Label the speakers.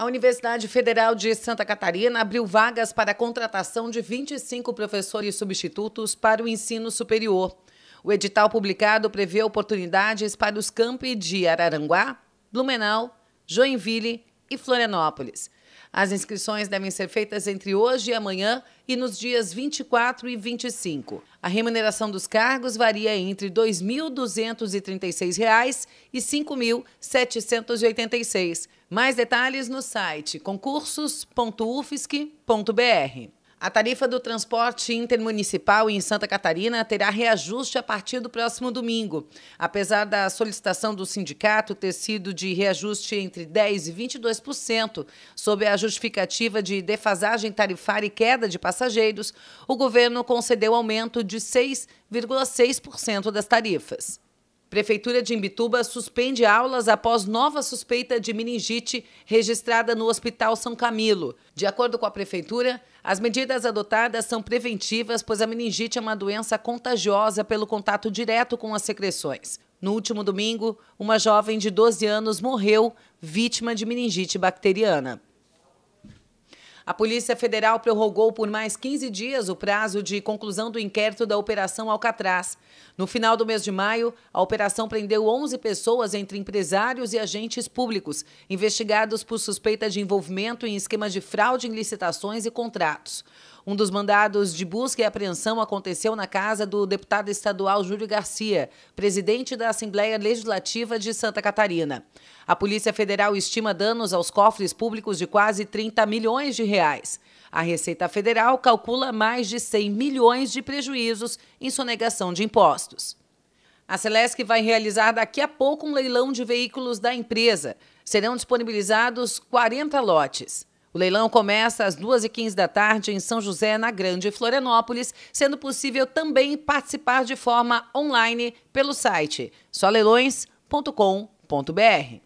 Speaker 1: A Universidade Federal de Santa Catarina abriu vagas para a contratação de 25 professores substitutos para o ensino superior. O edital publicado prevê oportunidades para os campi de Araranguá, Blumenau, Joinville e Florianópolis. As inscrições devem ser feitas entre hoje e amanhã e nos dias 24 e 25. A remuneração dos cargos varia entre R$ 2.236 e R$ 5.786. Mais detalhes no site concursos.ufsc.br. A tarifa do transporte intermunicipal em Santa Catarina terá reajuste a partir do próximo domingo. Apesar da solicitação do sindicato ter sido de reajuste entre 10% e 22%, sob a justificativa de defasagem tarifária e queda de passageiros, o governo concedeu aumento de 6,6% das tarifas. Prefeitura de Imbituba suspende aulas após nova suspeita de meningite registrada no Hospital São Camilo. De acordo com a Prefeitura, as medidas adotadas são preventivas, pois a meningite é uma doença contagiosa pelo contato direto com as secreções. No último domingo, uma jovem de 12 anos morreu vítima de meningite bacteriana. A Polícia Federal prorrogou por mais 15 dias o prazo de conclusão do inquérito da Operação Alcatraz. No final do mês de maio, a operação prendeu 11 pessoas, entre empresários e agentes públicos, investigados por suspeita de envolvimento em esquemas de fraude em licitações e contratos. Um dos mandados de busca e apreensão aconteceu na casa do deputado estadual Júlio Garcia, presidente da Assembleia Legislativa de Santa Catarina. A Polícia Federal estima danos aos cofres públicos de quase 30 milhões de reais. A Receita Federal calcula mais de 100 milhões de prejuízos em sonegação de impostos. A Celesc vai realizar daqui a pouco um leilão de veículos da empresa. Serão disponibilizados 40 lotes. O leilão começa às 2h15 da tarde em São José, na Grande Florianópolis, sendo possível também participar de forma online pelo site soleilões.com.br.